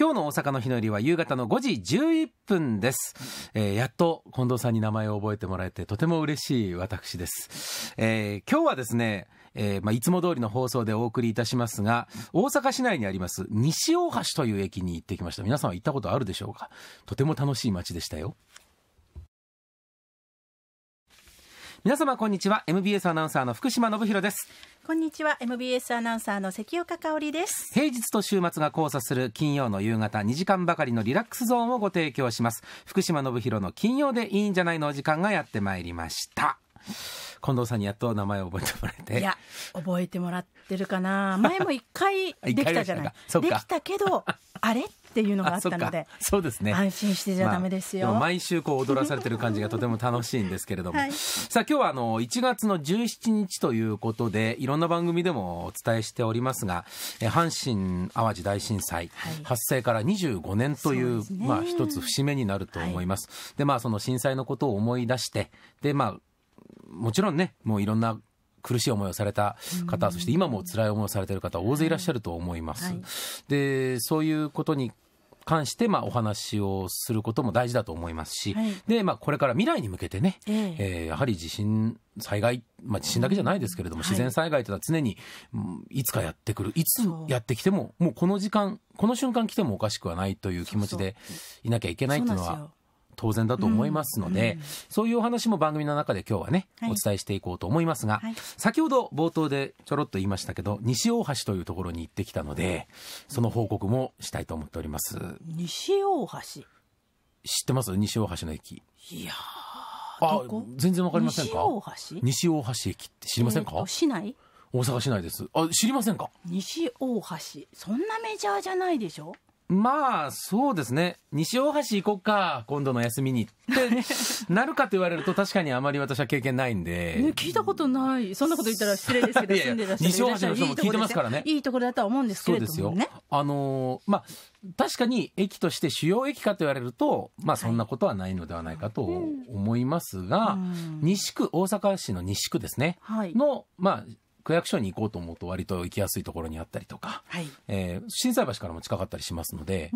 今日の大阪の日の入りは夕方の5時11分です、えー、やっと近藤さんに名前を覚えてもらえてとても嬉しい私です、えー、今日はですねえーまあ、いつも通りの放送でお送りいたしますが、大阪市内にあります西大橋という駅に行ってきました。皆さんは行ったことあるでしょうかとても楽しい街でしたよ。皆様こんにちは MBS アナウンサーの福島信弘ですこんにちは MBS アナウンサーの関岡香織です平日と週末が交差する金曜の夕方2時間ばかりのリラックスゾーンをご提供します福島信弘の金曜でいいんじゃないのお時間がやってまいりました近藤さんにやっと名前を覚えてもらえていや覚えてもらってるかな前も一回 できたじゃないできたけど あれっていうのがあったのでそうですね安心してじゃダメですよ、まあ、毎週こう踊らされてる感じがとても楽しいんですけれども、はい、さあ今日はあの1月の17日ということでいろんな番組でもお伝えしておりますが阪神・淡路大震災、発生から25年という、ね、まあ一つ節目になると思います、はい、でまあその震災のことを思い出してでまあもちろんね、もういろんな苦しい思いをされた方、そして今も辛い思いをされている方、大勢いらっしゃると思います。はい、で、そういうことに関して、まあ、お話をすることも大事だと思いますし、はい、で、まあ、これから未来に向けてね、えー、えー、やはり地震、災害、まあ、地震だけじゃないですけれども、うんはい、自然災害というのは常に、いつかやってくる、いつやってきても、もうこの時間、この瞬間来てもおかしくはないという気持ちでいなきゃいけないというのは、当然だと思いますので、うんうん、そういうお話も番組の中で今日はね、はい、お伝えしていこうと思いますが、はい、先ほど冒頭でちょろっと言いましたけど、西大橋というところに行ってきたので、その報告もしたいと思っております。西大橋知ってます西大橋の駅。いやあ、全然わかりませんか西大橋駅って知りませんか、えー、市内大阪市内です。あ、知りませんか西大橋。そんなメジャーじゃないでしょまあ、そうですね。西大橋行こっか、今度の休みに。って、なるかと言われると確かにあまり私は経験ないんで。ね、聞いたことない。そんなこと言ったら失礼ですけど、いやいや住んでらっしゃる。西大橋の人も聞いてますからね。いいところだとは思うんですけどね、そうですよ。あのー、まあ、確かに駅として主要駅かと言われると、まあそんなことはないのではないかと思いますが、はいうん、西区、大阪市の西区ですね。はい、の、まあ、区役所に行こうと思うと割と行きやすいところにあったりとか、はいえー、震災橋からも近かったりしますので、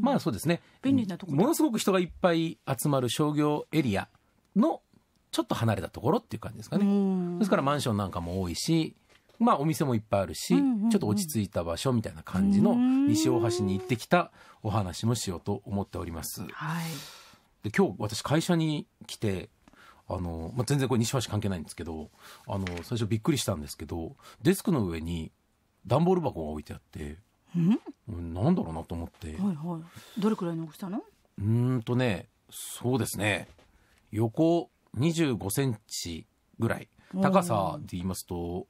まあそうですね便利なところものすごく人がいっぱい集まる商業エリアのちょっと離れたところっていう感じですかね。ですからマンションなんかも多いしまあお店もいっぱいあるし、うんうんうん、ちょっと落ち着いた場所みたいな感じの西大橋に行ってきたお話もしようと思っております。はい、で今日私会社に来てあの、まあ、全然これ西橋関係ないんですけど、あの、最初びっくりしたんですけど、デスクの上に段ボール箱が置いてあって、んなんだろうなと思って。はいはい。どれくらいの大きさのうんとね、そうですね。横25センチぐらい。高さで言いますと、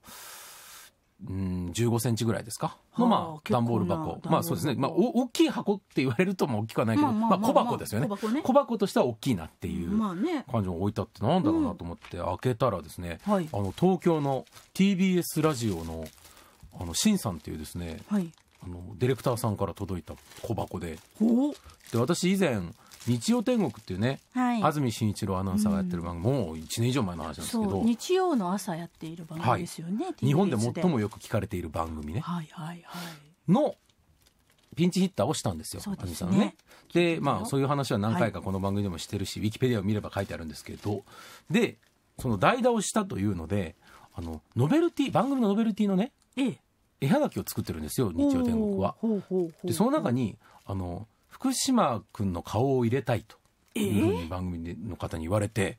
うん、15センチぐらいですかの、まあ、段ボール箱。まあ、そうですね。まあ、大きい箱って言われると、も大きくはないけど、まあ、小箱ですよね。小箱としては大きいなっていう感じを置いたってなんだろうなと思って開けたらですね、あの、東京の TBS ラジオの、あの、しんさんっていうですね、あのディレクターさんから届いた小箱でで私以前日曜天国っていうね、はい、安住紳一郎アナウンサーがやってる番組、うん、もう1年以上前の話なんですけど日曜の朝やっている番組ですよね、はい、日本で最もよく聞かれている番組ね、はいはいはい、のピンチヒッターをしたんですよ、安住、ね、さんね。で、まあ、そういう話は何回かこの番組でもしてるし、ウィキペディアを見れば書いてあるんですけど、で、その代打をしたというので、あの、ノベルティ、番組のノベルティのね、ええ、絵はがきを作ってるんですよ日曜天国は。でその中にあの福島君の顔を入れたいと、うに番組の方に言われて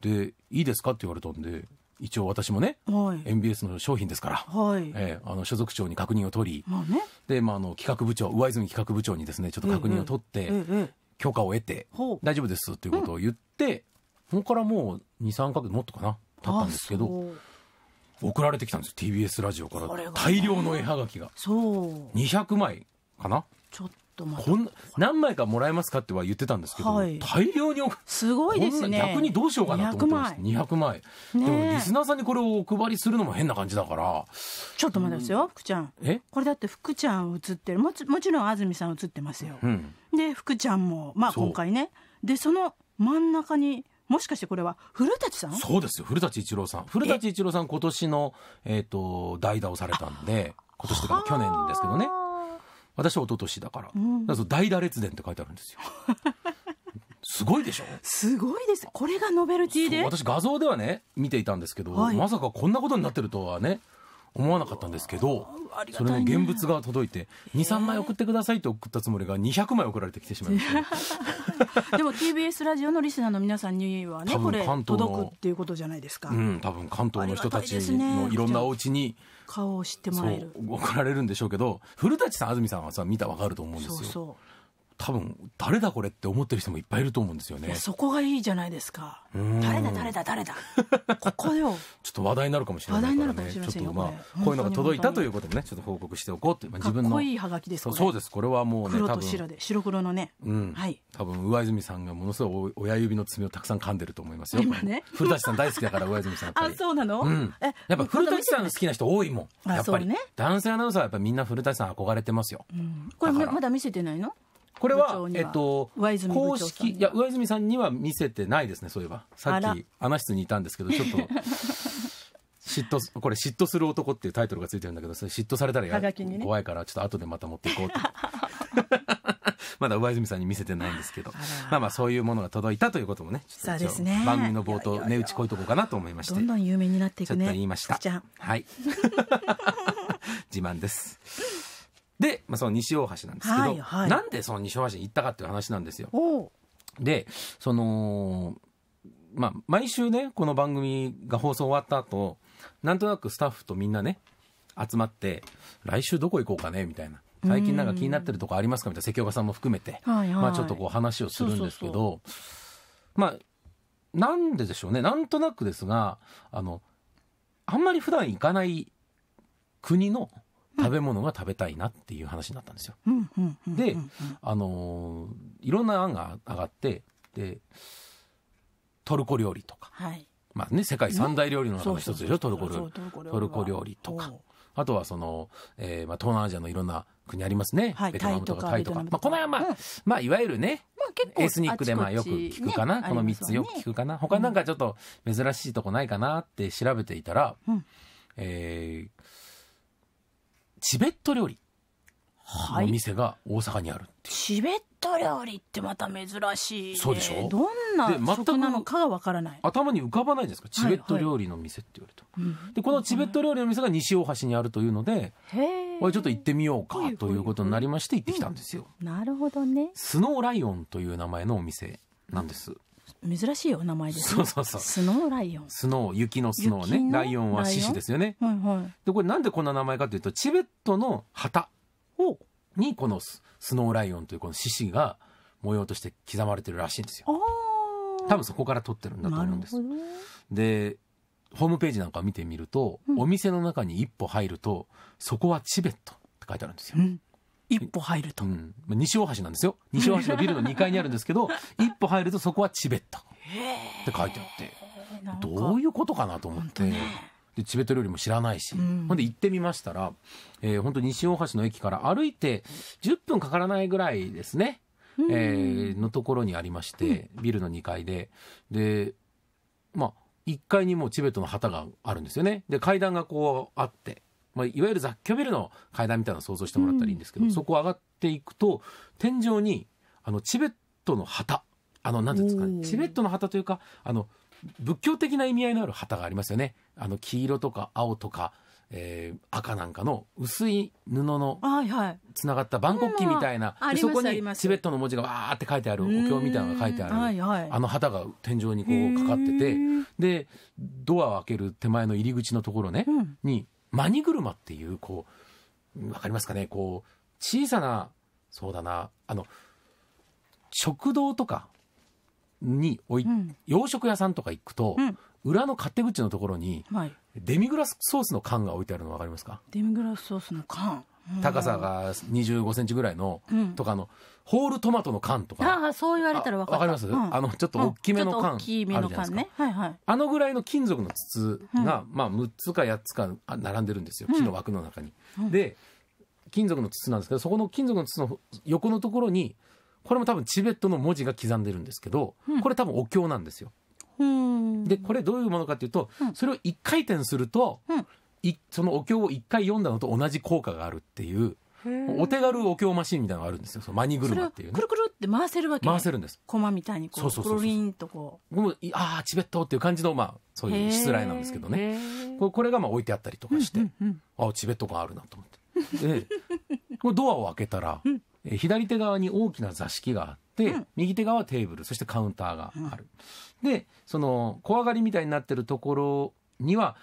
でいいですかって言われたんで一応私もね、はい、MBS の商品ですから、はいえー、あの所属長に確認を取り、まあね、で、まあ、あの企画部長上泉企画部長にですねちょっと確認を取って、うん許可を得て、うん、大丈夫ですということを言って、うん、そこからもう23か月もっとかなたったんですけど。送られてきたんですよ TBS ラジオから大量の絵はがきがそう200枚かなちょっとこん何枚かもらえますかっては言ってたんですけど、はい、大量にすごいですね逆にどうしようかなと思ってます200枚でもリスナーさんにこれをお配りするのも変な感じだからちょっと待ってですよ、うん、福ちゃんえこれだって福ちゃん写ってるもちもちろん安住さん写ってますよ、うん、で福ちゃんもまあ今回ねでその真ん中にもしかしてこれは古舘さんそうですよ古舘一郎さん古舘一郎さん今年の、えーと、代打をされたんで今年とか去年ですけどね私は一昨年だから,、うん、代打列伝って書いてあるんですよすごいでしょすごいですこれがノベルティで私画像ではね見ていたんですけど、はい、まさかこんなことになってるとはね思わなかったんですけど、ね、それの現物が届いて23枚送ってくださいって送ったつもりが200枚送られてきてしまいました でも TBS ラジオのリスナーの皆さんにはねこれ届くっていうことじゃないですかうん多分関東の人たちのいろんなお家に顔を知ってもらえる送られるんでしょうけど古舘さん安住さんはさ見たら分かると思うんですよそうそう多分誰だこれって思ってる人もいっぱいいると思うんですよねそこがいいじゃないですか誰だ誰だ誰だここよ ちょっと話題になるかもしれない、ね、話題になるかもしれませんまあこういうのが届いたということもねちょっと報告しておこうという、まあ、自分のかっこいいハガですそうですこれはもうね黒と白で白黒のね、うん、はい多分上泉さんがものすごい親指の爪をたくさん噛んでると思いますよ、ね、古舘さん大好きだから上泉さん あそうなの、うん、えやっぱ古舘さん好きな人多いもんやっぱり、ね、男性アナウンサーはやっぱみんな古舘さん憧れてますよ、うん、これまだ見せてないのこれは、えっと、公式、いや、上泉さんには見せてないですね、そういえば。さっき、穴室にいたんですけど、ちょっと。嫉妬これ「嫉妬する男」っていうタイトルがついてるんだけどそれ嫉妬されたらや、ね、怖いからちょっと後でまた持っていこうと まだ上泉さんに見せてないんですけどまあまあそういうものが届いたということもねそうですね番組の冒頭値打ちこいとこうかなと思いましてどんどん有名になっていくねちょっと言いましたはい 自慢ですで、まあ、その西大橋なんですけど、はいはい、なんでその西大橋に行ったかっていう話なんですよ。でそのまあ毎週ねこの番組が放送終わった後なんとなくスタッフとみんなね集まって来週どこ行こうかねみたいな最近なんか気になってるとこありますかみたいな関岡さんも含めて、はいはい、まあ、ちょっとこう話をするんですけどまあなんででしょうねなんとなくですがあのあんまり普段行かない国の食べ物が食べたいなっていう話になったんですよ。であのいろんな案が上がってでトルコ料理とか、はい、まあね、世界三大料理の中の一つでしょトルコ料理トルコ料理とか。あとはその、えーまあ、東南アジアのいろんな国ありますね、はい、ベトナムとかタイとかまあ、この辺は、まあ、うん、まあいわゆるね、まあ、結構エスニックでまあよく聞くかな、ね、この3つよく聞くかな、ね、他なんかちょっと珍しいとこないかなって調べていたら、うん、えーチベット料理はい、お店が大阪にあるチベット料理ってまた珍しい、ね、そうでしょどんな食なのかがわからない頭に浮かばないですかチベット料理の店って言われて、はいはい、でこのチベット料理の店が西大橋にあるというので、うん、ちょっと行ってみようかということになりまして行ってきたんですよ、うん、なるほどねスノーライオンという名前のお店なんです、うん珍しいお名前ですね。そうそうそう。スノーライオン。スノー、雪のスノーね。ライオンは獅子ですよね。はいはい。で、これなんでこんな名前かというと、チベットの旗にこのスノーライオンというこの獅子が模様として刻まれてるらしいんですよ。多分そこから取ってるんだと思うんです。で、ホームページなんか見てみると、うん、お店の中に一歩入ると、そこはチベットって書いてあるんですよ。うん一歩入ると、うん、西大橋なんですよ西大橋のビルの2階にあるんですけど 一歩入るとそこはチベットって書いてあってどういうことかなと思って。でチベット料理も知らないし、うん、ほんで行ってみましたら、えー、本当西大橋の駅から歩いて10分かからないぐらいですね、うん、えー、のところにありまして、ビルの2階で、で、まあ、1階にもうチベットの旗があるんですよね。で、階段がこうあって、まあ、いわゆる雑居ビルの階段みたいなのを想像してもらったらいいんですけど、うんそこ上がっていくと天井にあのチベットの旗あの何ですかねチベットの旗というかあの仏教的な意味合いのある旗がありますよね。あの黄色とか青とかえー、赤なんかの薄い布のつながった万国旗みたいな、はいはい、そこにチベットの文字がわーって書いてあるお経みたいなのが書いてある、はいはい、あの旗が天井にこうかかっててでドアを開ける手前の入り口のところね、にマニ車っていう、こう、わかりますかねこう、小さな、そうだな、あの、食堂とかにおい、うん、洋食屋さんとか行くと、うん、裏の勝手口のところに、はい、デミグラスソースの缶が置いてあるのわかりますかデミグラスソースの缶高さが25センチぐらいの、とかのホールトマトの缶とかああそう言われたら分かります、うん、あのちょっと大きめの缶、うん、きめの缶ね、はいはい、あのぐらいの金属の筒が、うん、まあ、6つか8つか並んでるんですよ木の枠の中に、で金属の筒なんですけどそこの金属の筒の横のところにこれも多分チベットの文字が刻んでるんですけど、これ多分お経なんですよ、でこれどういうものかというと、それを1回転すると、そのお経を1回読んだのと同じ効果があるっていうお手軽お経マシンみたいなのがあるんですよそのマニ車っていうねくるくるって回せるわけ回せるんです駒みたいにこうそうそうンとこうもうああチベットっていう感じのまあそういうしつらいなんですけどねこれがまあ置いてあったりとかして、うんうんうん、ああチベットがあるなと思ってでこドアを開けたら、うん、左手側に大きな座敷があってうん、右手側はテーブルそしてカウンターがある、うん、でその小上がりみたいになってるところには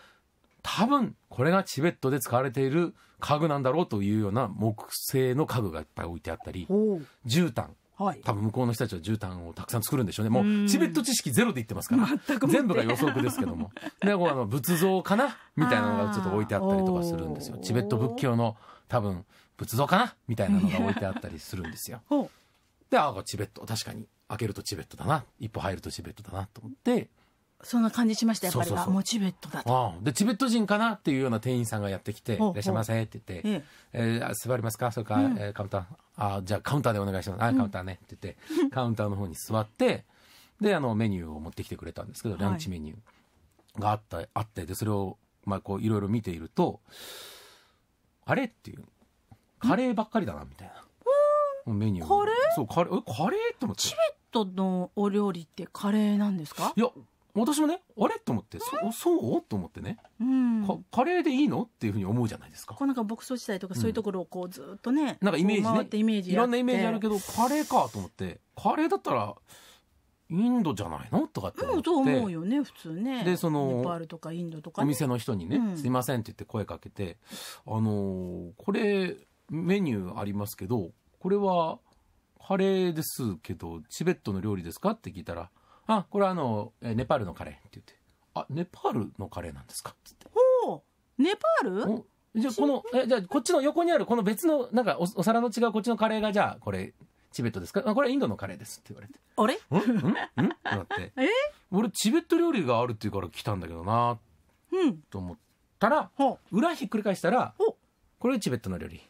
多分これがチベットで使われている家具なんだろうというような木製の家具がいっぱい置いてあったり絨毯はい、多分向こうの人たちは絨毯をたくさん作るんでしょうねもうチベット知識ゼロで言ってますから全部が予測ですけどもでこうあの仏像かなみたいなのがちょっと置いてあったりとかするんですよチベット仏教の多分仏像かなみたいなのが置いてあったりするんですよ。でああチベット確かに開けるとチベットだな一歩入るとチベットだなと思って。そんな感じしました、やっぱりもうチベットだと。で、チベット人かなっていうような店員さんがやってきて、いらっしゃいませって言って、ええー、座りますかそれから、うえカウンター、あじゃあカウンターでお願いします。あ、カウンターねって言って、カウンターの方に座って、で、あの、メニューを持ってきてくれたんですけど、ランチメニューがあった、あって、で、それを、まあ、こう、いろいろ見ていると、あれっていう。カレーばっかりだな、みたいな。メニュー。カレーそう、カレー、え、カレーって思って。チベットのお料理ってカレーなんですかいや、私もねあれと思ってそそうと思ってね、うん、カレーでいいのっていうふうに思うじゃないですかこうなんか牧草地帯とかそういうところをこうずっとね、うん、なんかイメージねいろんなイメージあるけどカレーかと思ってカレーだったらインドじゃないのとかって思って、うん、思うよね普通ねでそのインドとか、お店の人にね「すいません」って言って声かけて「あのー、これメニューありますけどこれはカレーですけどチベットの料理ですか?」って聞いたら「あ、これはあの、ネパールのカレーって言って、あ、ネパールのカレーなんですかつって。ほうネパールじゃあこの、え、じゃあこっちの横にあるこの別の、なんかおお皿の違うこっちのカレーが、じゃあこれ、チベットですかこれはインドのカレーですって言われて。あれうんうんんってなって。え俺チベット料理があるっていうから来たんだけどな、うん。と思ったら、裏ひっくり返したら、これチベットの料理。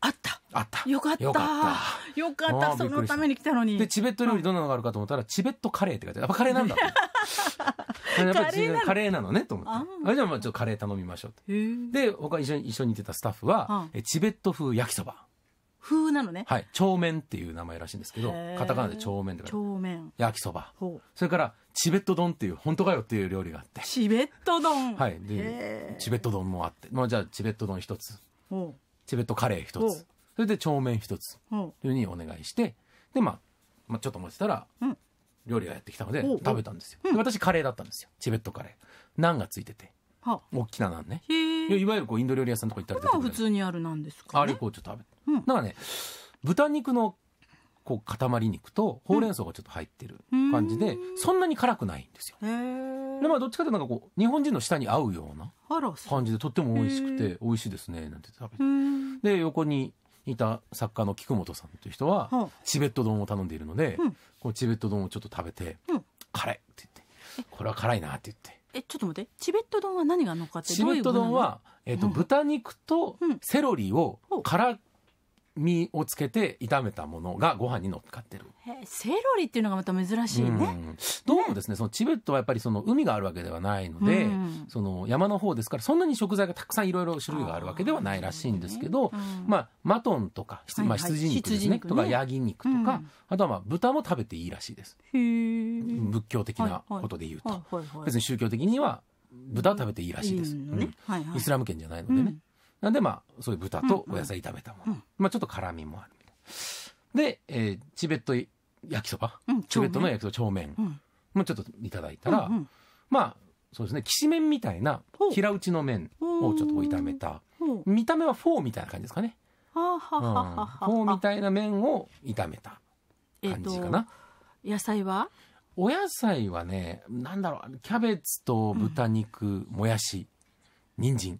あった。あった。よかった。よかった。よかった。そのために来たのに。で、チベット料理どんなのがあるかと思ったら、チベットカレーって書いてある。やっぱカレーなんだ。っぱカレーなのねと思って。あじゃあまあちょっとカレー頼みましょうと。で、他一緒に、一緒にいてたスタッフは、えチベット風焼きそば。風なのね。はい。長麺っていう名前らしいんですけど、カタカナで長麺って長麺。焼きそば。それから、チベット丼っていう、本当かよっていう料理があって。チベット丼はい。で、チベット丼もあって。まあじゃあチベット丼一つ。チベットカレー一つ、それで帳面一つ、というふうにお願いして、で、まあ、まあ、ちょっと待ってたら、料理がやってきたので、食べたんですよ、私カレーだったんですよ。チベットカレー。ナンがついてて。はあ、大きなナンね。いわゆるこうインド料理屋さんとか行ったら出てくる。普通にあるナンですか、ね、あれこうちょっと食べて。うん、なんかね、豚肉のこう塊肉とほうれん草がちょっと入ってる感じで、うん、そんなに辛くないんですよ。でまあどっちかというとなんかこう日本人の舌に合うような感じでとっても美味しくて美味しいですねなんて食べて。で横にいた作家の菊本さんという人は、チベット丼を頼んでいるので、うん、こうチベット丼をちょっと食べて、辛いって言ってこれは辛いなって言って。えちょっと待ってチベット丼は何が乗っかってチベット丼は、えーと豚肉とセロリを辛身をつけて炒めたものがご飯に乗っかってるセロリっていうのがまた珍しいね、うん、どうもですね、ね、そのチベットはやっぱりその海があるわけではないので、うん、その山の方ですからそんなに食材がたくさんいろいろ種類があるわけではないらしいんですけど、ねうん、まあ、マトンとか、まあ、羊肉ですねはいはい、とかヤギ肉とか、あとはまあ豚も食べていいらしいです仏教的なことで言うと、はいはい別に宗教的には豚は食べていいらしいです、ねはいはい、イスラム圏じゃないのでね、なんでまあそういう豚とお野菜炒めたもの、うんうん、まあ、ちょっと辛みもあるみたいなで、えー、チベット焼きそば、うん、チベットの焼きそば長麺、ん、もちょっといただいたら、うんうん、まあそうですねきしめんみたいな平打ちの麺をちょっと炒めた見た目はフォーみたいな感じですかね、うん、フォーみたいな麺を炒めた感じかな、えー、野菜はお野菜はねなんだろうキャベツと豚肉、もやし人参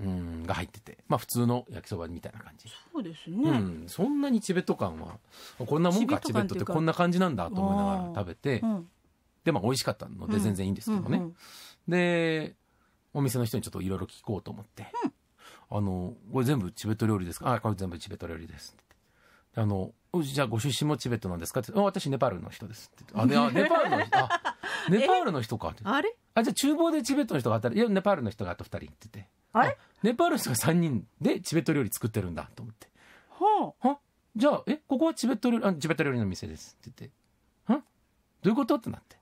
うんが入ってて、まあ普通の焼きそばみたいな感じ。そうですね。うんそんなにチベット感は、こんなもんか、チベットってこんな感じなんだと思いながら食べて、で、まあ美味しかったので全然いいんですけどね。で、お店の人にちょっといろいろ聞こうと思って、あの、これ全部チベット料理ですかあ、これ全部チベット料理ですって。あの、じゃあご出身もチベットなんですかって、私ネパールの人ですって。あ、てあネパールの人、あ、ネパールの人かって。あれあ、じゃあ厨房でチベットの人があったる。いや、ネパールの人があと二人って言って。あれネパール人が3人でチベット料理作ってるんだと思って「はあ、はじゃあえここはチベット料理あチベット料理の店です」って言って「んどういうこと?」ってなって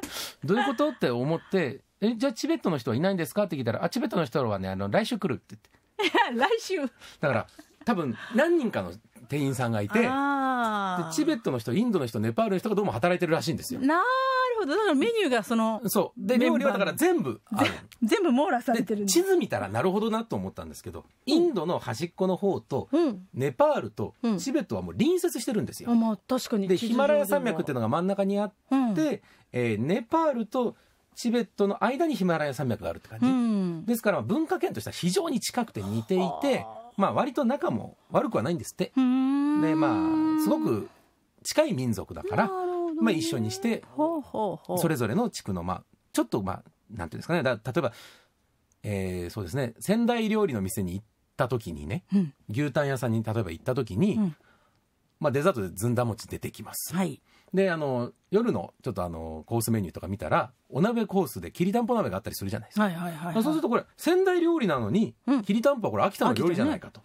どういうことって思って「えじゃあチベットの人はいないんですか?」って聞いたら「あチベットの人はねあの来週来る」って言って 来週だから多分何人かの店員さんがいて、でチベットの人、インドの人、ネパールの人がどうも働いてるらしいんですよ。なるほど。だからメニューがその。そう。で、料理はだから全部ある。全部網羅されてる地図見たらなるほどなと思ったんですけど、インドの端っこの方と、うん、ネパールとチベットはもう隣接してるんですよ。うん、まあ確かに。で、ヒマラヤ山脈っていうのが真ん中にあって、うん、えー、ネパールとチベットの間にヒマラヤ山脈があるって感じ、うん、ですから文化圏としては非常に近くて似ていてまあ割と仲も悪くはないんですって。で、まあ、すごく近い民族だから、まあ一緒にして、それぞれの地区の、まあ、ちょっとまあ、なんていうんですかね、だ例えば、えー、そうですね、仙台料理の店に行った時にね、うん、牛タン屋さんに例えば行った時に、うん、まあデザートでずんだ餅出てきます。はい。で、あの、夜のちょっとあの、コースメニューとか見たら、お鍋コースできりたんぽ鍋があったりするじゃないですか。はいはいはい、はい、そうするとこれ、仙台料理なのに、きりたんぽはこれ秋田の料理じゃないかと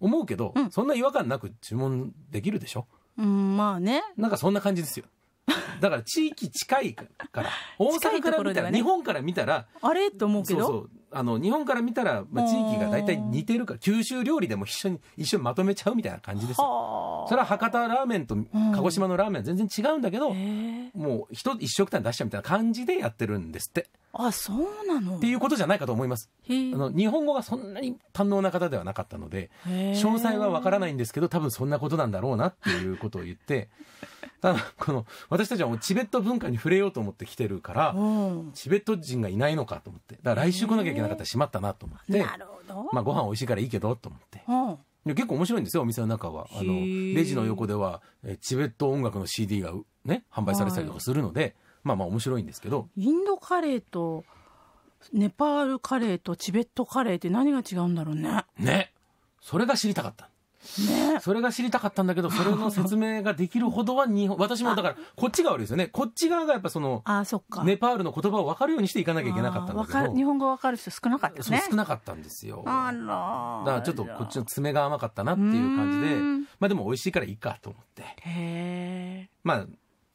思うけど、そんな違和感なく注文できるでしょ。うん、まあね。なんかそんな感じですよ。だから地域近いから、大阪から見たら、ね、日本から見たら、あれと思うけど、そうそうあの、日本から見たら、まあ、地域が大体似てるから、九州料理でも一緒に、一緒にまとめちゃうみたいな感じですよ。それは博多ラーメンと鹿児島のラーメンは全然違うんだけど、もう一、一食単出しちゃうみたいな感じでやってるんですって。あそうなのっていうことじゃないかと思いますあの日本語がそんなに堪能な方ではなかったので詳細はわからないんですけど多分そんなことなんだろうなっていうことを言って ただこの私たちはもうチベット文化に触れようと思って来てるからチベット人がいないのかと思ってだから来週来なきゃいけなかったらしまったなと思ってなるほど、まあ、ご飯美味しいからいいけどと思って。結構面白いんですよお店の中はあのレジの横ではチベット音楽の CD がね販売されてたりとかするので、はいまあまあ面白いんですけどインドカレーとネパールカレーとチベットカレーって何が違うんだろうねねそれが知りたかったね、それが知りたかったんだけど、それの説明ができるほどは日本、私もだから、こっちが悪いですよね。こっち側がやっぱその、あそっか。ネパールの言葉を分かるようにしていかなきゃいけなかったんだけど。日本語分かる人少なかったですね。そう、少なかったんですよ。あらだからちょっとこっちの爪が甘かったなっていう感じで、まあでも美味しいからいいかと思って。へえ。まあ、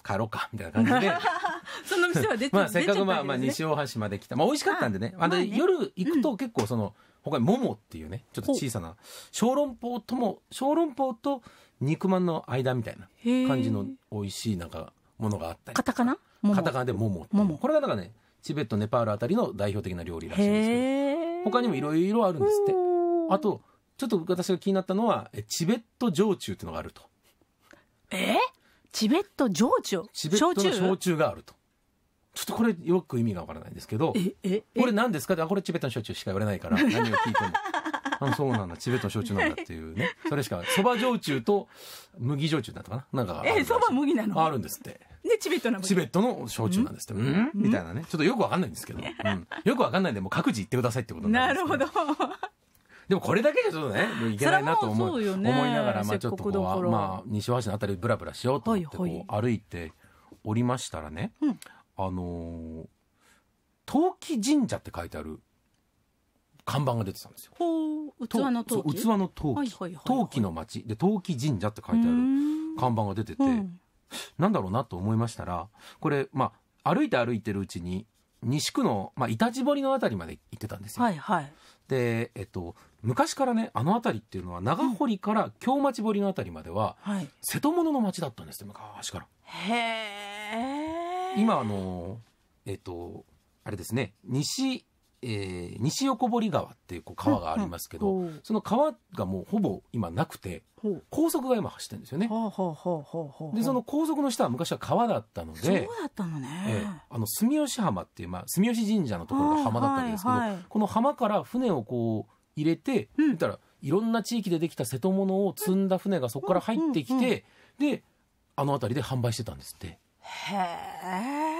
帰ろうかみたいな感じで その店は出てまあせっかくまあまあ西大橋まで来たまあ美味しかったんでねあの、夜行くと結構その、他にも」っていうねちょっと小さな小籠包とも小籠包と肉まんの間みたいな感じの美味しいなんかものがあったりカタカナカタカナでもも」これがなんかねチベットネパールあたりの代表的な料理らしいんですけど他にもいろいろあるんですってあとちょっと私が気になったのはチベット焼酎っていうのがあるとえチベット情緒チベットの焼酎があると。ちょっとこれよく意味がわからないんですけど、これ何ですかって、あ、これチベットの焼酎しか言われないから、何を聞いても。あそうなんだ、チベットの焼酎なんだっていうね。それしか、そば焼酎と麦焼酎だったかななんか。え、そば麦なのあるんですって。で、チベットのチベットの焼酎なんですって。うん、みたいなね。ちょっとよくわかんないんですけど。うん、よくわかんないんで、もう各自言ってくださいってことなんです、ね、なるほど。でもこれだけじゃちょっとねいけないなと思うう、ね、思いながら、まあ、ちょっとこう、まあ、西大橋のあたりぶらぶらしようと思ってこう、歩いておりましたらね、うん、あの陶器神社って書いてある看板が出てたんですよ。器の陶器器の陶器、陶器の町で陶器神社って書いてある看板が出てて、なんだろうなと思いましたらこれまあ歩いて歩いてるうちに西区の、まあ、板地堀のあたりまで行ってたんですよ。はいはい、で、えっと、昔からねあの辺りっていうのは長堀から京町堀のあたりまでは、はい、瀬戸物の町だったんですって昔から。へえ。今あのえっとあれですね西えー、西横堀川っていうこう川がありますけど、うんうん、その川がもうほぼ今なくて、高速が今走ってるんですよね。で、その高速の下は昔は川だったので、そうだったのね。えー、あの、住吉浜っていう、まあ、住吉神社のところが浜だったんですけど、はいはいこの浜から船をこう入れて、うん、見たら、いろんな地域でできた瀬戸物を積んだ船がそこから入ってきて、うんうんうん、で、あの辺りで販売してたんですって。へ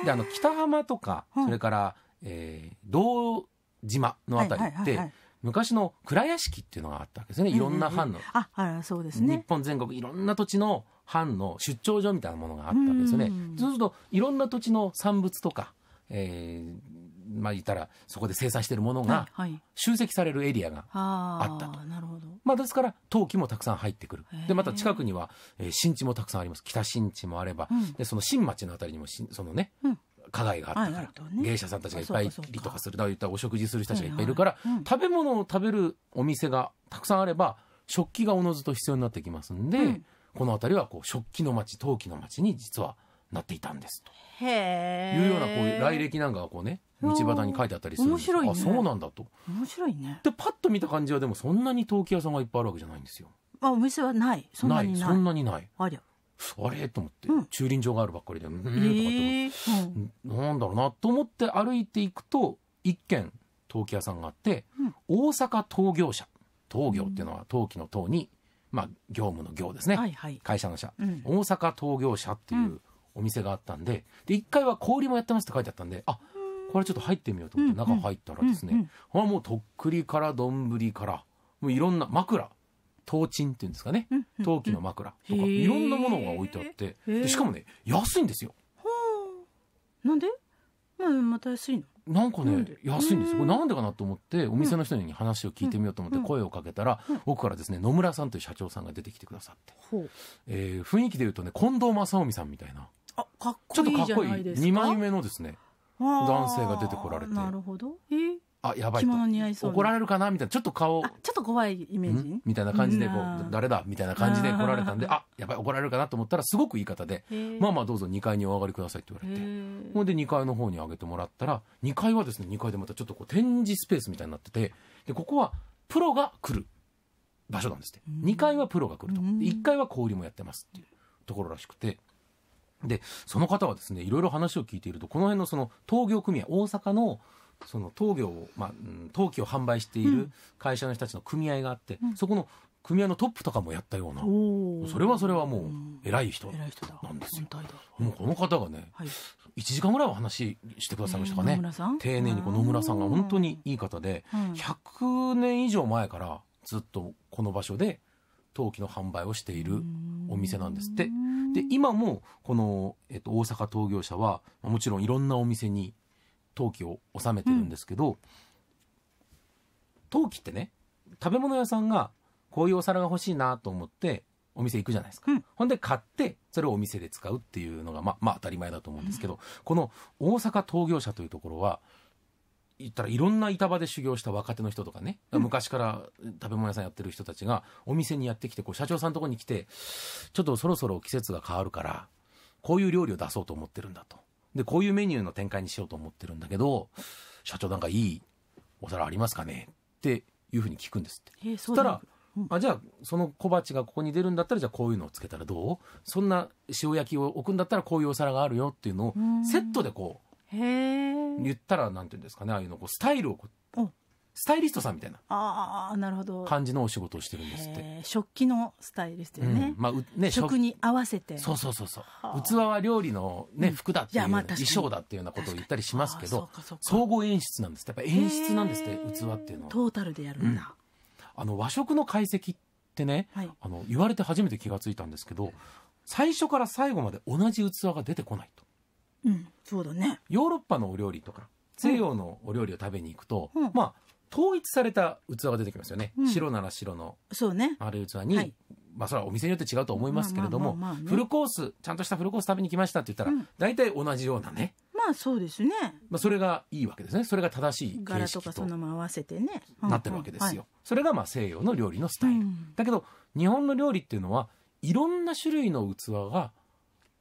で、あの、北浜とか、それから、えー、道島のあたりって、昔の倉屋敷っていうのがあったわけですね。いろんな藩の。日本全国いろんな土地の藩の出張所みたいなものがあったんですよね。そうすると、いろんな土地の産物とか、えー、まあ言ったら、そこで生産しているものが集積されるエリアがあったと。はいまあですから、陶器もたくさん入ってくる。で、また近くには、えー、新地もたくさんあります。北新地もあれば、うん、で、その新町のあたりにもそのね、うん加害があったから、ね、芸者さんたちがいっぱいいりとかするだからったらお食事する人たちがいっぱいいるから、はいはいうん、食べ物を食べるお店がたくさんあれば食器がおのずと必要になってきますんで、うん、この辺りはこう食器の町陶器の町に実はなっていたんですというようなこういう来歴なんかがこうね道端に書いてあったりするんです面白い、ね、あそうなんだと面白いねでパッと見た感じはでもそんなに陶器屋さんがいっぱいあるわけじゃないんですよあお店はないそんなにないそんなにないありゃあれと思って、駐輪場があるばっかりで、うん、とかって、えー、なんだろうなと思って歩いていくと、一軒、陶器屋さんがあって、うん、大阪陶業者。陶業っていうのは陶器の陶に、まあ、業務の業ですね。はいはい、会社の社、うん、大阪陶業者っていうお店があったんで、で、1階は氷もやってますって書いてあったんで、あ、これちょっと入ってみようと思って中入ったらですね、うんうん、もうとっくりから丼から、もういろんな枕、トーチンっていうんですかね、陶器の枕とか、いろんなものが置いてあってでしかもね安いんですよなんで、まあ、また安いのなんかね安いんですよこれなんでかなと思ってお店の人に話を聞いてみようと思って声をかけたら、奥からですね野村さんという社長さんが出てきてくださって、えー、雰囲気でいうとね近藤正臣さんみたいなあかっこいいちょっとかっこいい2枚目のですね男性が出てこられてなるほど、えー、あやばい着物似合いそう怒られるかなみたいなちょっと顔ちょっと怖いイメージみたいな感じでこう誰だみたいな感じで来られたんであやばい怒られるかなと思ったらすごくいい方でまあまあどうぞ2階にお上がりくださいって言われてほんで2階の方に上げてもらったら2階はですね2階でまたちょっとこう展示スペースみたいになっててでここはプロが来る場所なんですって2階はプロが来ると1階は氷もやってますっていうところらしくてでその方はですねいろいろ話を聞いているとこの辺のその東業組合大阪のその陶業を、まあ、陶器を販売している会社の人たちの組合があって、うん、そこの組合のトップとかもやったような、うん、それはそれはもう偉い人なんですよ。もうこの方がね、はい、1時間ぐらいお話ししてくださいましたかね、丁寧にこの野村さんが本当にいい方で、うん、100年以上前からずっとこの場所で陶器の販売をしているお店なんですって。で今もこの、えっと、大阪陶業者はもちろんいろんなお店に陶器を収めてるんですけど、うん、陶器ってね食べ物屋さんがこういうお皿が欲しいなと思ってお店行くじゃないですか、うん、ほんで買ってそれをお店で使うっていうのがまあまあ当たり前だと思うんですけど、うん、この大阪陶業者というところは言ったらいろんな板場で修行した若手の人とかね、昔から食べ物屋さんやってる人たちがお店にやってきてこう社長さんのとこに来てちょっとそろそろ季節が変わるからこういう料理を出そうと思ってるんだとで、こういうメニューの展開にしようと思ってるんだけど、社長なんかいいお皿ありますかねっていうふうに聞くんですって。えー、そしたら、あじゃあその小鉢がここに出るんだったらじゃあこういうのをつけたらどうそんな塩焼きを置くんだったらこういうお皿があるよっていうのをセットでこう言ったらなんていうんですかねああいうのこうスタイルをこうスタイリストさんみたいなああなるほど感じのお仕事をしてるんですって食器のスタイリストよねうん、まあ、ね食に合わせてそうそうそうそう器は料理の、ね、服だっていう、うんまあ、衣装だっていうようなことを言ったりしますけど総合演出なんですってやっぱ演出なんですって器っていうのはトータルでやるんだ、うん、あの和食の解析ってね、はい、あの言われて初めて気が付いたんですけど最初から最後まで同じ器が出てこないと。うん、そうだねヨーロッパのお料理とか西洋のお料理を食べに行くと、うん、まあ統一された器が出てきますよね、うん、白なら白の丸ある器に、はい、まあそれはお店によって違うと思いますけれどもフルコースちゃんとしたフルコース食べに来ましたって言ったら、うん、大体同じようなねまあそうですね、まあ、それがいいわけですねそれが正しい柄とかそのまま合わせてね、なってるわけですよ、はい、それがまあ西洋の料理のスタイル、だけど日本の料理っていうのはいろんな種類の器が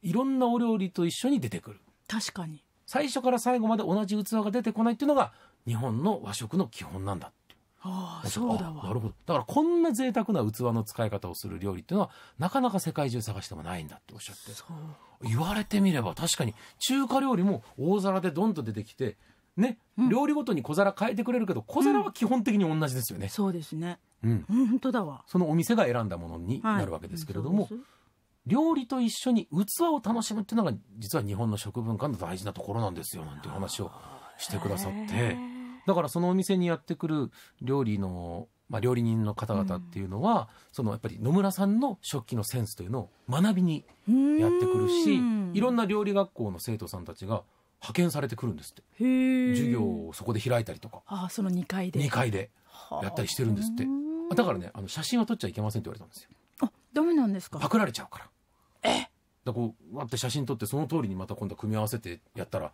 いろんなお料理と一緒に出てくる確かに最初から最後まで同じ器が出てこないっていうのが日本の和食の基本なんだってああそうだわなるほどだからこんな贅沢な器の使い方をする料理っていうのはなかなか世界中探してもないんだっておっしゃって言われてみれば確かに中華料理も大皿でドンと出てきてね、うん、料理ごとに小皿変えてくれるけど小皿は基本的に同じですよね、うん、そうですねうん、本当だわそのお店が選んだものになるわけですけれども、はい、料理と一緒に器を楽しむっていうのが実は日本の食文化の大事なところなんですよなんていう話をしてくださって。だからそのお店にやってくる料理の、まあ、料理人の方々っていうのは、うん、そのやっぱり野村さんの食器のセンスというのを学びにやってくるしいろんな料理学校の生徒さんたちが派遣されてくるんですって授業をそこで開いたりとかあその2階で2階でやったりしてるんですってだからねあの写真は撮っちゃいけませんって言われたんですよあダメなんですかパクられちゃうからだこうわって写真撮ってその通りにまた今度組み合わせてやったら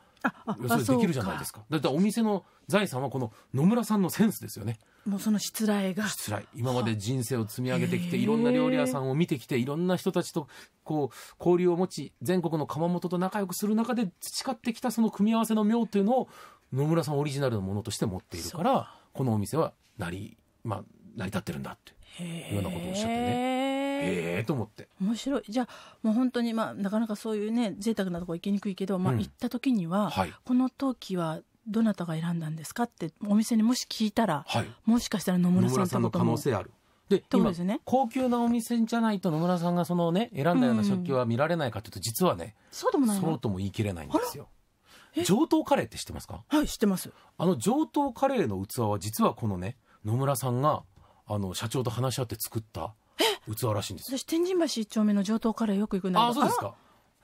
それできるじゃないですかだってお店の財産はこの野村さんのセンスですよねもうその失礼が失礼今まで人生を積み上げてきていろんな料理屋さんを見てきていろんな人たちとこう交流を持ち全国の窯元と仲良くする中で培ってきたその組み合わせの妙というのを野村さんオリジナルのものとして持っているからこのお店は成り,、まあ、成り立ってるんだっていうようなことをおっしゃってね。ええと思って面白いじゃあもう本当にまあなかなかそういうね贅沢なとこ行きにくいけど、まあ、行った時には、うんはい、この陶器はどなたが選んだんですかってお店にもし聞いたら、はい、もしかしたら野村さんさんの可能性あるでで高級なお店じゃないと野村さんがその、ね、選んだような食器は見られないかというと、実はね、うん、そうでもないそうとも言い切れないんですよ上等カレーって知ってますかはい知ってますあの上等カレーの器は実はこのね野村さんがあの社長と話し合って作った器らしいんです私天神橋一丁目の上等カレーよく行くんだけどあそうですか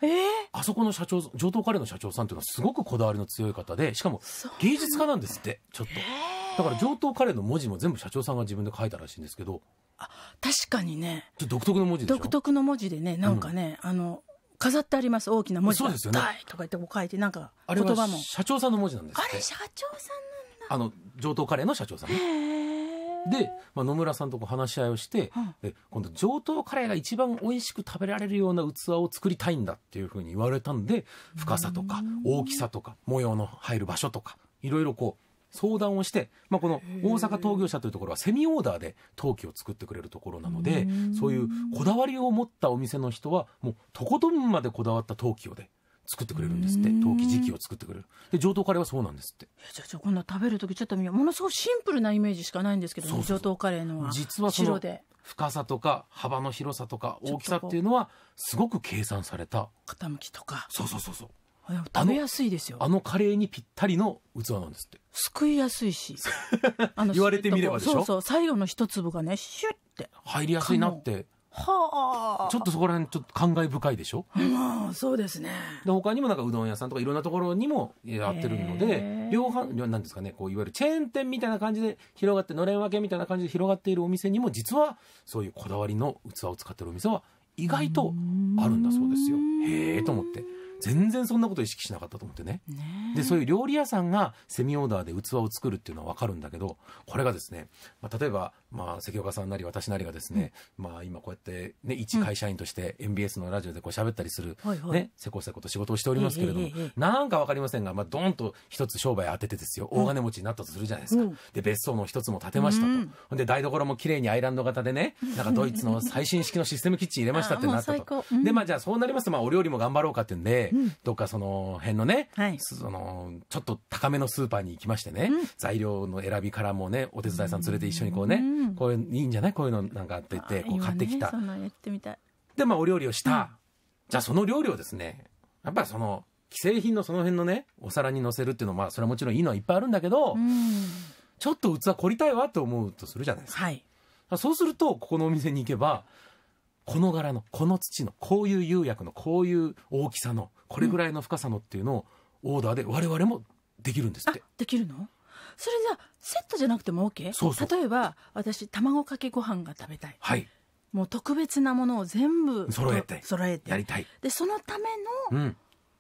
えー、あそこの社長上等カレーの社長さんというのはすごくこだわりの強い方でしかも芸術家なんですってちょっと、えー、だから上等カレーの文字も全部社長さんが自分で書いたらしいんですけどあ確かにねちょ独特の文字で独特の文字でねなんかね、うん、あの飾ってあります大きな文字そうですよねとか言ってこう書いてなんか言葉も社長さんの文字なんですあれ社長さんなんだあの上等カレーの社長さん、ね、えーで、まあ、野村さんとこ話し合いをして、うん、今度上等カレーが一番美味しく食べられるような器を作りたいんだっていうふうに言われたんで深さとか大きさとか模様の入る場所とかいろいろこう相談をして、まあ、この大阪陶業者というところはセミオーダーで陶器を作ってくれるところなのでそういうこだわりを持ったお店の人はもうとことんまでこだわった陶器をで作ってくれるんですって陶器時期を作ってくれるで上等カレーはそうなんですってじゃあ今度食べる時ちょっとものすごくシンプルなイメージしかないんですけど上等カレーのは実はその深さとか幅の広さとか大きさっていうのはすごく計算された傾きとかそうそうそうそう食べやすいですよあのカレーにぴったりの器なんですってすくいやすいしあの 言われてみればでしょそうそう最後の一粒がねシュッて入りやすいなってはあ、ちょっとそこら辺ちょっと感慨深いでしょ、まあ、そうですねで他にもなんかうどん屋さんとかいろんなところにもやってるので量販なんですかねこういわゆるチェーン店みたいな感じで広がってのれん分けみたいな感じで広がっているお店にも実はそういうこだわりの器を使ってるお店は意外とあるんだそうですよへえと思って。全然そんなこと意識しなかったと思ってねでそういう料理屋さんがセミオーダーで器を作るっていうのは分かるんだけどこれがですね、まあ、例えば、まあ、関岡さんなり私なりがですね、うん、まあ、今こうやって、ね、一会社員として MBS のラジオでこう喋ったりする、はいね、せこせこと仕事をしておりますけれども、なんか分かりませんが、まあ、ドンと一つ商売当ててですよ大金持ちになったとするじゃないですか、うん、で別荘も一つも建てましたと、うん、で台所も綺麗にアイランド型でねなんかドイツの最新式のシステムキッチン入れましたってなったと、でまあじゃあそうなりますと、まあ、お料理も頑張ろうかってんでどっかその辺のね、はい、そのちょっと高めのスーパーに行きましてね、うん、材料の選びからもねお手伝いさん連れて一緒にこうね、うん、こういういいんじゃないこういうのなんかって言ってこう買ってきた。ね、たでまあお料理をした、じゃあその料理をですねやっぱりその既製品のその辺のねお皿にのせるっていうのはまあそれはもちろんいいのはいっぱいあるんだけど、ちょっと器凝りたいわって思うとするじゃないですか。はい、そうするとここのお店に行けばこの柄の、この土の、こういう釉薬の、こういう大きさの、これぐらいの深さのっていうのを、オーダーで我々もできるんですって。できるのそれじゃセットじゃなくても OK? そうそう例えば、私、卵かけご飯が食べたい。はい。もう特別なものを全部揃えて。揃えて。やりたい。で、そのための、うん。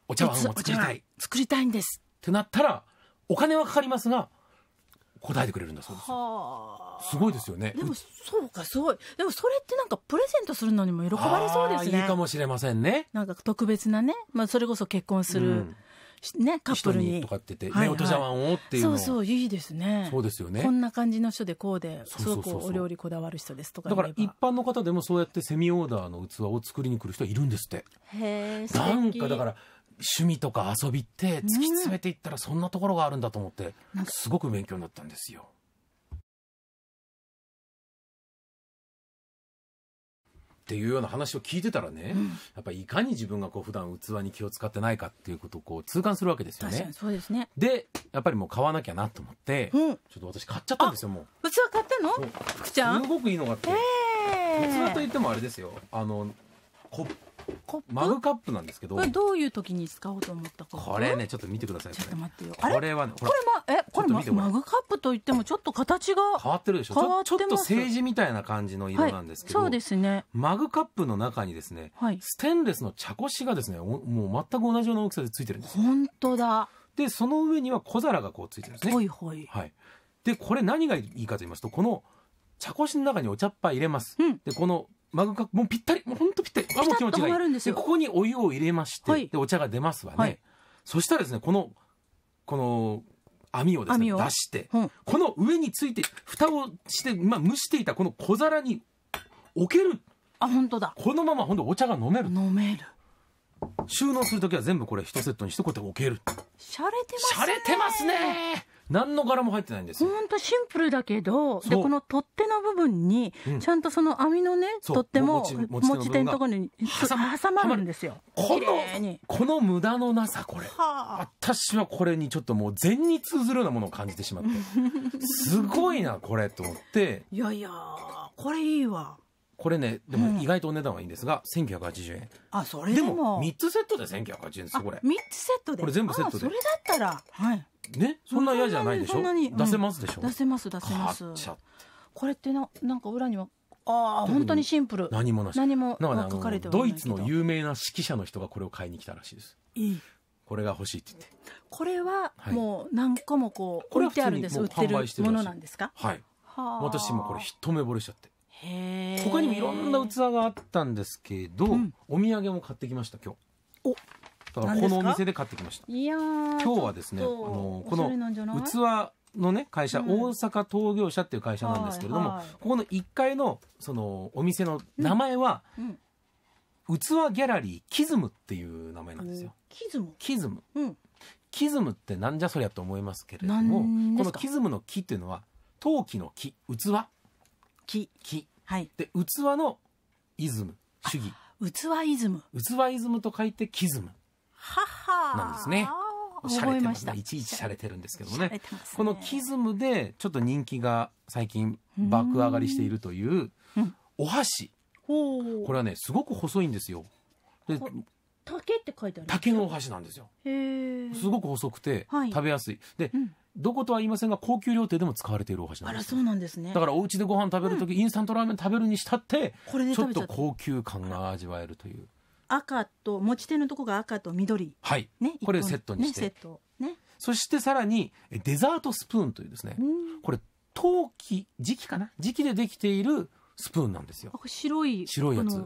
お茶碗を作りたい。作りたいんです。ってなったら、お金はかかりますが、答えてくれるんだそうですすごいですよねでもそうかすごいでもそれってなんかプレゼントするのにも喜ばれそうですねいいかもしれませんねなんか特別なね、まあ、それこそ結婚する、うんね、カップルにとかってて、はいはい、お茶碗をっていうそうそういいですねそうですよねこんな感じの人でこうですごくお料理こだわる人ですとかだから一般の方でもそうやってセミオーダーの器を作りに来る人はいるんですってへえなんかだから趣味とか遊びって突き詰めていったらそんなところがあるんだと思って、すごく勉強になったんですよ。っていうような話を聞いてたらね、うん、やっぱりいかに自分がこう普段器に気を使ってないかっていうことをこう痛感するわけですよね。そうですねでやっぱりもう買わなきゃなと思って、うん、ちょっと私買っちゃったんですよもう。器買ったの福ちゃんすごくいいのがあって、えー、器といってもあれですよあのコップコップマグカップなんですけどこれどういう時に使おうと思ったかこれねちょっと見てくださいちょっと待ってよこれはこれまえこれマグカップといってもちょっと形が変わってるでしょ変わってちょっと政治みたいな感じの色なんですけど、はい、そうですねマグカップの中にですね、はい、ステンレスの茶こしがですねもう全く同じような大きさでついてるんです本当だでその上には小皿がこうついてるんですねほいほい、はい、でこれ何がいいかと言いますとこの茶こしの中にお茶っ葉入れます、うん、でこのマグカップもうぴったりもうほんとぴったりあもう気持ちがいいでここにお湯を入れまして、はい、でお茶が出ますわね、はい、そしたらですねこのこの網をですね出して、うん、この上について蓋をして、まあ、蒸していたこの小皿に置けるあ本当だこのまま本当お茶が飲める飲める収納する時は全部これ一セットにしてこうやって置ける洒落てますねしゃれてますね何の柄も入ってないんですよ本当シンプルだけどでこの取っ手の部分に、ちゃんとその網のね取っ手も持ち手のところに挟まるんですよこのこの無駄のなさこれ、私はこれにちょっともう全に通ずるようなものを感じてしまって すごいなこれと思っていやいやこれいいわこれね、でも意外とお値段はいいんですが、うん、1980円。あ、それでも。で3つセットで1980円ですよ、これ。3つセットでこれ全部セットで。それだったら、はい。ね、そんな嫌じゃないでしょ出せますでしょ、うん、出せます、出せます。これってな、なんか裏には、ああ、本当にシンプル。何もなし。何もなんか、ね、ドイツの有名な指揮者の人がこれを買いに来たらしいです。いい。これが欲しいって言って。これは、もう何個もこう、置いてあるんです、売ってるものなんですかはい。私もこれ一目惚れしちゃって。他にもいろんな器があったんですけど、うん、お土産も買ってきました今日おだからこのお店で買ってきましたいや今日はですねあのこの器のね会社、うん、大阪陶業社っていう会社なんですけれども、はいはい、ここの1階のそのお店の名前は、うんうん、器ギャラリーキズムっていう名前なんですよ。キズムキズム、キズムってなんじゃそりゃと思いますけれどもこのキズムの木っていうのは陶器の木器木木はい、で器のイズム主義器イズム器イズムと書いてキズムなんですね。覚えました。いちいち洒落てるんですけどね。ねこのキズムで、ちょっと人気が最近爆上がりしているという、お箸。これはね、すごく細いんですよ。で、竹って書いてある竹のお箸なんですよへすごく細くて、食べやすいで、うんどことは言いませんが高級料亭でも使われているお箸なんですそうなんですねだからお家でご飯食べる時、うん、インスタントラーメン食べるにしたってこれ、ね、ちょっと高級感が味わえるという赤と持ち手のとこが赤と緑はい、ね、これセットにして、ね、セット、ね、そしてさらにデザートスプーンというですねこれ陶器磁器かな磁器でできているスプーンなんですよ。白い。白いやつ。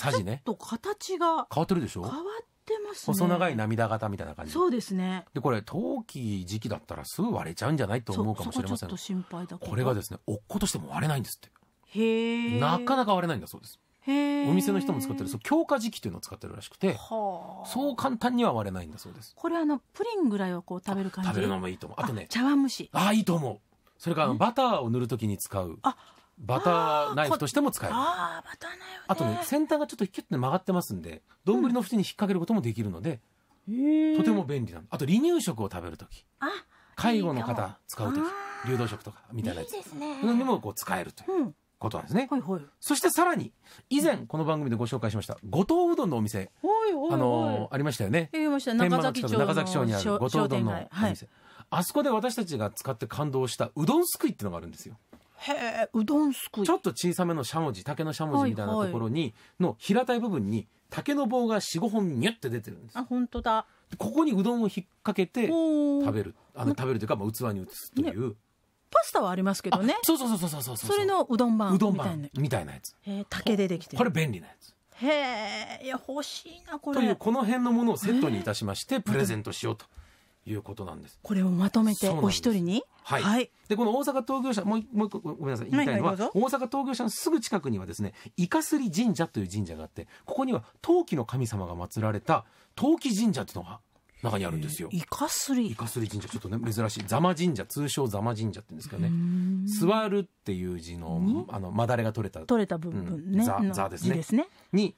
サジね。ちょっと形が。変わってるでしょ変わってますね。細長い涙型みたいな感じ。そうですね。で、これ、陶器時期だったらすぐ割れちゃうんじゃないと思うかもしれません。心配だこれがですね、おっことしても割れないんですって。へえ。なかなか割れないんだそうです。お店の人も使ってるそう強化時期というのを使ってるらしくてそう簡単には割れないんだそうですこれあのプリンぐらいをこう食べる感じ食べるのもいいと思うあとね茶碗蒸しああいいと思うそれからバターを塗るときに使うあバターナイフとしても使える。ああ、バターナイフ、ね、あとね、先端がちょっとキュッと曲がってますんで、丼の縁に引っ掛けることもできるので、うん、とても便利なの。あと離乳食を食べるとき。介護の方使うとき、流動食とかみたいなやつ。いいですね。にもこう使えるという。うんことなんですね、はいはい、そしてさらに以前この番組でご紹介しました五島うどんのお店、あのー、ありましたよね中崎町にある五島うどんのお店、はい、あそこで私たちが使って感動したうどんすくいっていうのがあるんですよへえうどんすくいちょっと小さめのしゃもじ竹のしゃもじみたいなところに、はいはい、の平たい部分に竹の棒が45本にゅって出てるんですあ本当だここにうどんを引っ掛けて食べるあの食べるというか、まあ、器に移すという、ね、パスタはありますけどねそうそうそうそうそうそれのうどん版うどん版みたいなやつ、えー、竹でできてるこれ便利なやつへえいや欲しいなこれというこの辺のものをセットにいたしまして、プレゼントしようと。いうことなんです。これをまとめてお一人にはい、はい、でこの大阪東京社もうもう一個ごめんなさい言いたいのは、はい大阪東京社のすぐ近くにはですねイカスリ神社という神社があってここには陶器の神様が祀られた陶器神社っていうのが中にあるんですよ。イカスリ。イカスリ神社、ちょっとね、珍しい、座間神社、通称座間神社って言うんですけどね。座るっていう字の、あの、まだれが取れた。取れた部分ね。座、うん、座ですね。ですね。に、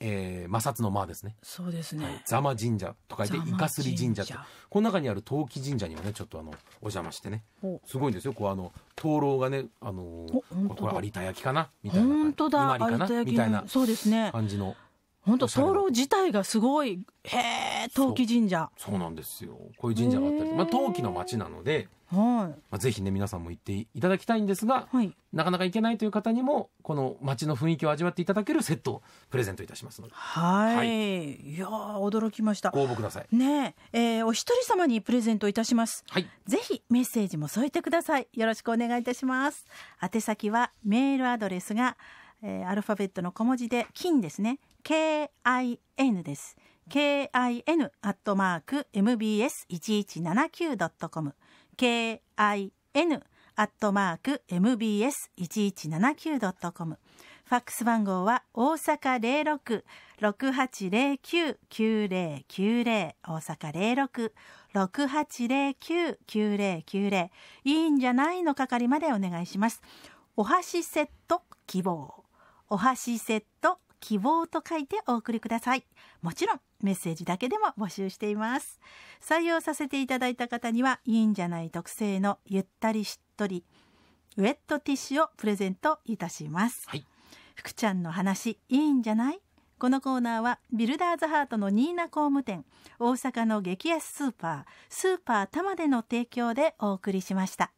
えー、摩擦の間ですね。そうですね。はい、神社と書いて、イカスリ神社この中にある陶器神社にもね、ちょっとあの、お邪魔してね。すごいんですよ。こうあの、灯籠がね、あのー、これ有田焼かなみたいな。本当だ。有田焼みたいな。そうですね。感じの。本当灯籠自体がすごいへえ陶器神社そうなんですよこういう神社があったり、まあ、陶器の町なので、はいまあ、ぜひね皆さんも行っていただきたいんですが、はい、なかなか行けないという方にもこの町の雰囲気を味わっていただけるセットをプレゼントいたしますのではい、はい、いや驚きましたご応募くださいねええー、お一人様にプレゼントいたします、はい、ぜひメッセージも添えてくださいよろしくお願いいたします宛先はメールアドレスが、えー、アルファベットの小文字で金ですね KIN です。KIN アットマーク m b s 一一七九ドットコム KIN アットマーク m b s 一一七九ドットコム。ファックス番号は大阪零六六八零九九零九零大阪零六六八零九九零九零いいんじゃないの係までお願いします。お箸セット希望。お箸セット希望と書いてお送りくださいもちろんメッセージだけでも募集しています採用させていただいた方にはいいんじゃない特製のゆったりしっとりウェットティッシュをプレゼントいたします、はい、福ちゃんの話いいんじゃないこのコーナーはビルダーズハートのニーナ工務店大阪の激安スーパースーパー玉での提供でお送りしました